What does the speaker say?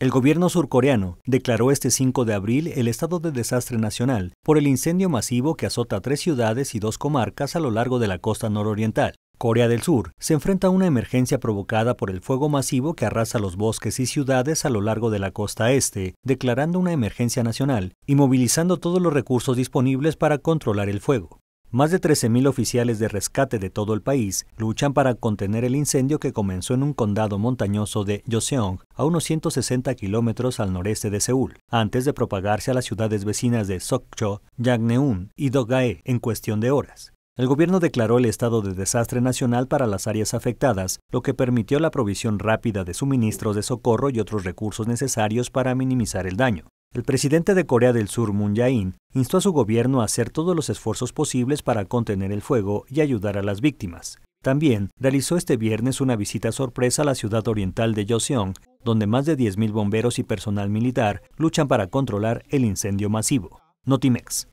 El gobierno surcoreano declaró este 5 de abril el estado de desastre nacional por el incendio masivo que azota tres ciudades y dos comarcas a lo largo de la costa nororiental. Corea del Sur se enfrenta a una emergencia provocada por el fuego masivo que arrasa los bosques y ciudades a lo largo de la costa este, declarando una emergencia nacional y movilizando todos los recursos disponibles para controlar el fuego. Más de 13.000 oficiales de rescate de todo el país luchan para contener el incendio que comenzó en un condado montañoso de Joseong, a unos 160 kilómetros al noreste de Seúl, antes de propagarse a las ciudades vecinas de Sokcho, Yangneun y Dogae en cuestión de horas. El gobierno declaró el estado de desastre nacional para las áreas afectadas, lo que permitió la provisión rápida de suministros de socorro y otros recursos necesarios para minimizar el daño. El presidente de Corea del Sur, Moon Jae-in, instó a su gobierno a hacer todos los esfuerzos posibles para contener el fuego y ayudar a las víctimas. También realizó este viernes una visita sorpresa a la ciudad oriental de Joseon, donde más de 10.000 bomberos y personal militar luchan para controlar el incendio masivo. Notimex.